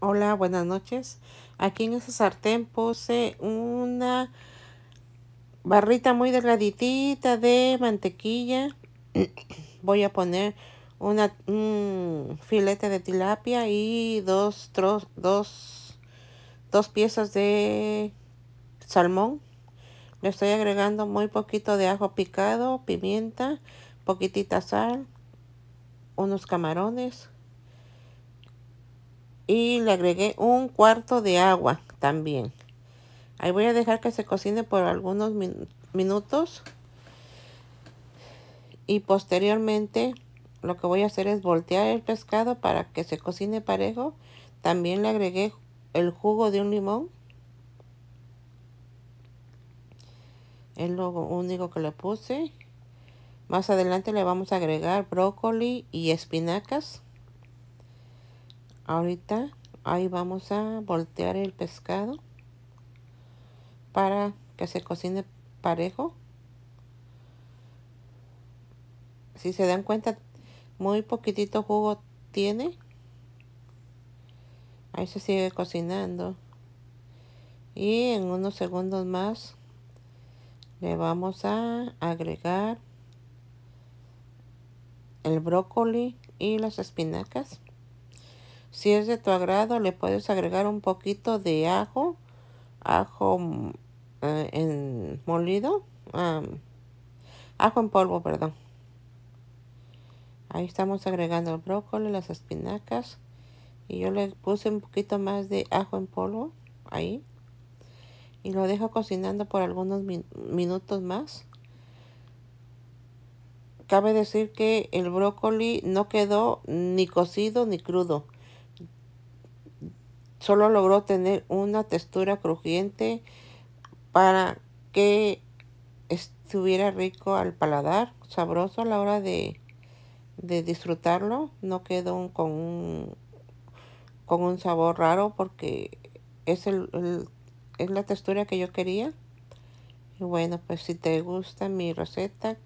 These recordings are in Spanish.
Hola, buenas noches. Aquí en esta sartén puse una barrita muy delgaditita de mantequilla. Voy a poner una, un filete de tilapia y dos, dos piezas de salmón. Le estoy agregando muy poquito de ajo picado, pimienta, poquitita sal, unos camarones, y le agregué un cuarto de agua también. Ahí voy a dejar que se cocine por algunos minutos. Y posteriormente lo que voy a hacer es voltear el pescado para que se cocine parejo. También le agregué el jugo de un limón. Es lo único que le puse. Más adelante le vamos a agregar brócoli y espinacas ahorita ahí vamos a voltear el pescado para que se cocine parejo si se dan cuenta muy poquitito jugo tiene ahí se sigue cocinando y en unos segundos más le vamos a agregar el brócoli y las espinacas si es de tu agrado, le puedes agregar un poquito de ajo, ajo mm, eh, en molido, ajo en polvo, perdón. Ahí estamos agregando el brócoli, las espinacas. Y yo le puse un poquito más de ajo en polvo, ahí. Y lo dejo cocinando por algunos minutos más. Cabe decir que el brócoli no quedó ni cocido ni crudo solo logró tener una textura crujiente para que estuviera rico al paladar, sabroso a la hora de, disfrutarlo. No quedó con, un, con un sabor raro porque es, es la textura que yo quería. Y bueno, pues si te gusta mi receta,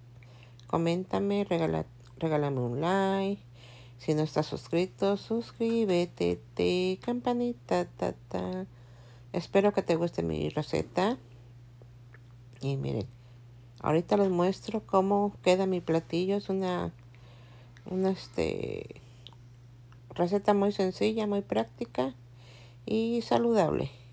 coméntame, regálame un like si no estás suscrito, suscríbete, te, campanita, ta, ta. Espero que te guste mi receta. Y miren, ahorita les muestro cómo queda mi platillo. Es una, una este, receta muy sencilla, muy práctica y saludable.